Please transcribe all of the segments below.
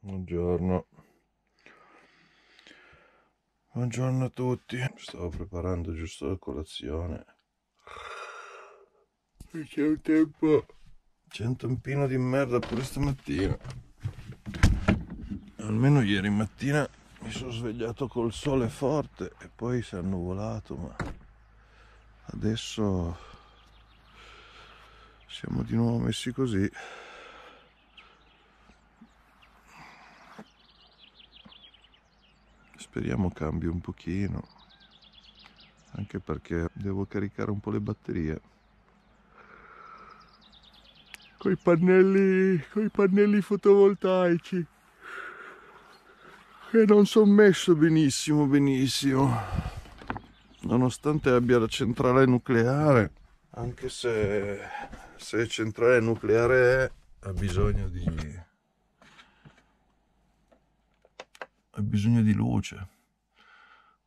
Buongiorno. Buongiorno a tutti. Stavo preparando giusto la colazione. E c'è un tempo. C'è un tempino di merda pure stamattina. Almeno ieri mattina mi sono svegliato col sole forte e poi si è annuvolato, ma adesso siamo di nuovo messi così. speriamo cambi un pochino anche perché devo caricare un po' le batterie coi pannelli coi pannelli fotovoltaici che non sono messo benissimo benissimo nonostante abbia la centrale nucleare anche se se centrale nucleare è, ha bisogno di hai bisogno di luce.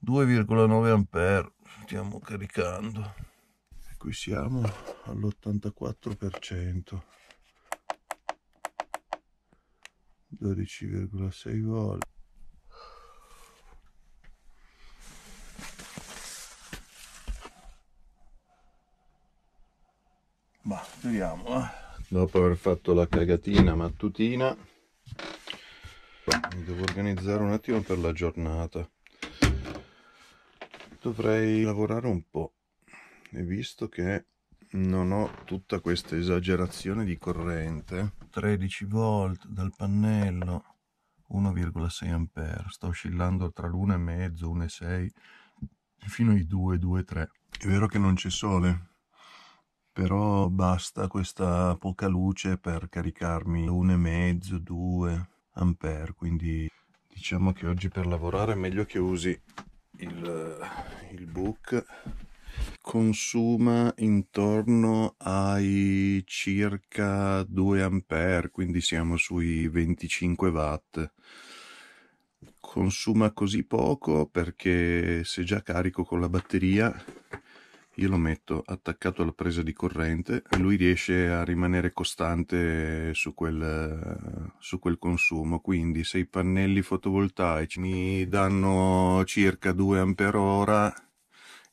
2,9 ampere stiamo caricando. E qui siamo all'84%. 12,6 volte Ma speriamo, eh. Dopo aver fatto la cagatina mattutina mi devo organizzare un attimo per la giornata dovrei lavorare un po' e visto che non ho tutta questa esagerazione di corrente 13 volt dal pannello 1,6 ampere sta oscillando tra l'1,5 1,6 fino ai 2 2 3 è vero che non c'è sole però basta questa poca luce per caricarmi 1,5 2 ampere quindi diciamo che oggi per lavorare è meglio che usi il, il book consuma intorno ai circa 2 ampere quindi siamo sui 25 watt consuma così poco perché se già carico con la batteria io lo metto attaccato alla presa di corrente e lui riesce a rimanere costante su quel, su quel consumo. Quindi se i pannelli fotovoltaici mi danno circa 2 ampere Ah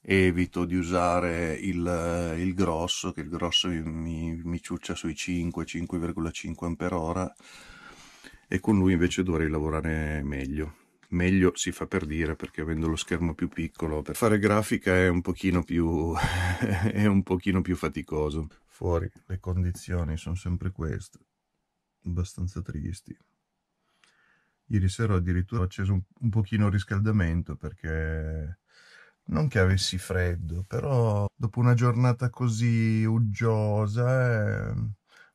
evito di usare il, il, grosso, che il grosso mi, mi ciuccia sui 5, 5,5 ampere Ah e con lui invece dovrei lavorare meglio meglio si fa per dire perché avendo lo schermo più piccolo per fare grafica è un pochino più è un pochino più faticoso fuori le condizioni sono sempre queste abbastanza tristi ieri sera addirittura ho acceso un, un pochino il riscaldamento perché non che avessi freddo però dopo una giornata così uggiosa eh,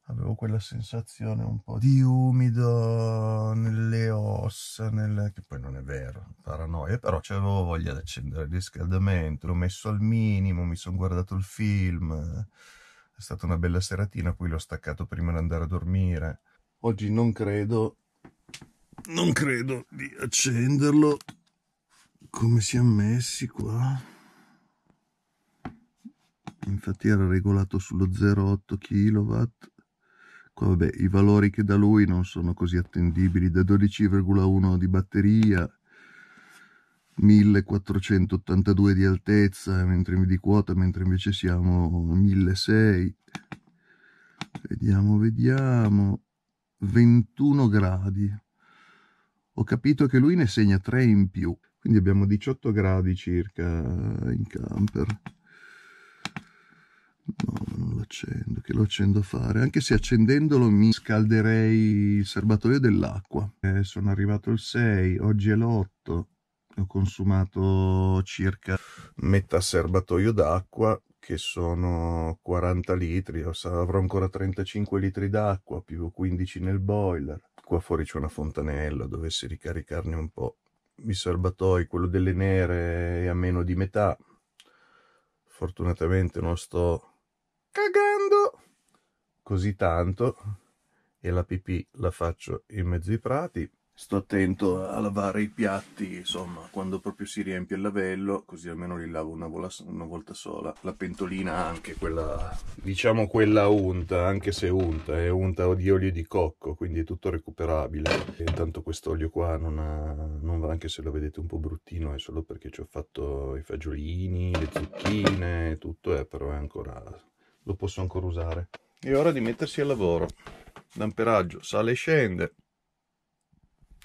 avevo quella sensazione un po' di umido nelle ossa, nel... che poi non è vero, paranoia, però avevo voglia di accendere il riscaldamento, l'ho messo al minimo, mi sono guardato il film, è stata una bella seratina, poi l'ho staccato prima di andare a dormire. Oggi non credo, non credo di accenderlo. Come si è messi qua? Infatti era regolato sullo 0,8 kW Ecco, vabbè, i valori che da lui non sono così attendibili, da 12,1 di batteria, 1482 di altezza, mentre di quota, mentre invece siamo 1600. Vediamo, vediamo. 21 gradi. Ho capito che lui ne segna 3 in più, quindi abbiamo 18 gradi circa in camper accendo, che lo accendo a fare, anche se accendendolo mi scalderei il serbatoio dell'acqua. Eh, sono arrivato il 6, oggi è l'8, ho consumato circa metà serbatoio d'acqua, che sono 40 litri, avrò ancora 35 litri d'acqua, più 15 nel boiler. Qua fuori c'è una fontanella, dovessi ricaricarne un po'. Il serbatoio, quello delle nere è a meno di metà. Fortunatamente non sto cagando così tanto e la pipì la faccio in mezzo ai prati. Sto attento a lavare i piatti, insomma, quando proprio si riempie il lavello, così almeno li lavo una, una volta sola. La pentolina anche, quella, diciamo quella unta, anche se unta, è unta di olio di cocco, quindi è tutto recuperabile. E intanto quest'olio qua non, ha, non va, anche se lo vedete un po' bruttino, è solo perché ci ho fatto i fagiolini, le zucchine, tutto è, però è ancora lo posso ancora usare è ora di mettersi al lavoro l'amperaggio sale e scende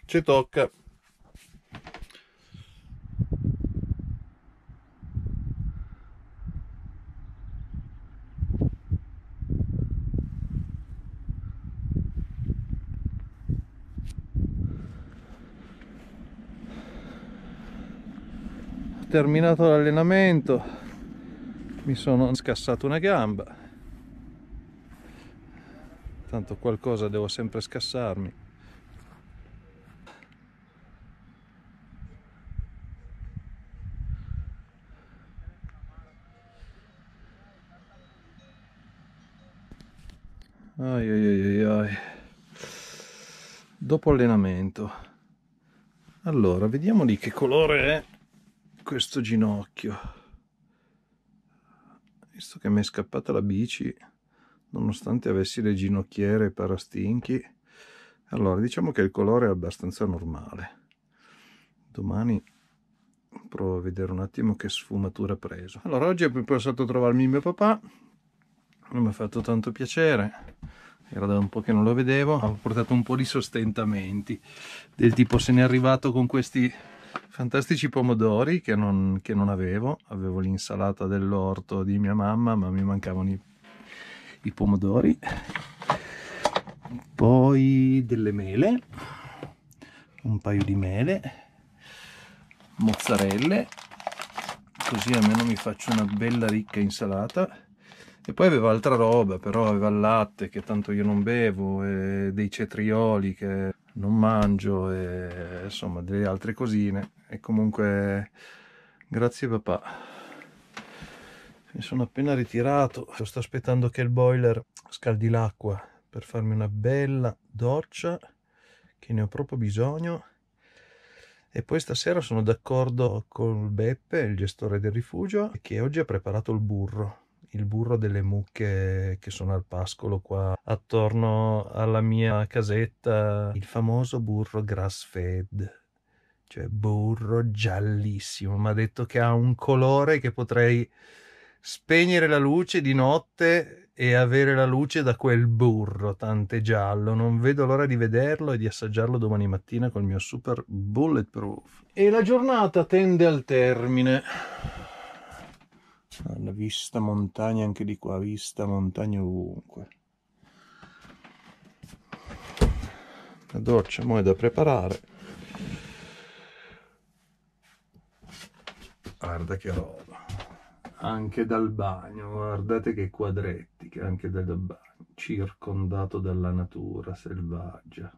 ci tocca terminato l'allenamento mi sono scassato una gamba tanto qualcosa devo sempre scassarmi ai ai ai ai dopo allenamento allora vediamo di che colore è questo ginocchio visto che mi è scappata la bici nonostante avessi le ginocchiere e parastinchi allora diciamo che il colore è abbastanza normale domani provo a vedere un attimo che sfumatura ha preso allora oggi è passato a trovarmi mio papà non mi ha fatto tanto piacere era da un po' che non lo vedevo ho portato un po' di sostentamenti del tipo se ne è arrivato con questi fantastici pomodori che non, che non avevo, avevo l'insalata dell'orto di mia mamma, ma mi mancavano i, i pomodori, poi delle mele, un paio di mele, mozzarelle, così almeno mi faccio una bella ricca insalata. E poi aveva altra roba, però aveva il latte che tanto io non bevo, e dei cetrioli che non mangio e insomma delle altre cosine e comunque grazie papà mi sono appena ritirato sto aspettando che il boiler scaldi l'acqua per farmi una bella doccia che ne ho proprio bisogno e poi stasera sono d'accordo con Beppe il gestore del rifugio che oggi ha preparato il burro il burro delle mucche che sono al pascolo qua attorno alla mia casetta, il famoso burro grass fed, cioè burro giallissimo, mi ha detto che ha un colore che potrei spegnere la luce di notte e avere la luce da quel burro, tante giallo, non vedo l'ora di vederlo e di assaggiarlo domani mattina col mio super bulletproof. E la giornata tende al termine. Una vista montagna anche di qua, vista montagna ovunque. La doccia mo è da preparare. Guarda che roba. Anche dal bagno, guardate che quadretti, anche dal bagno, circondato dalla natura selvaggia.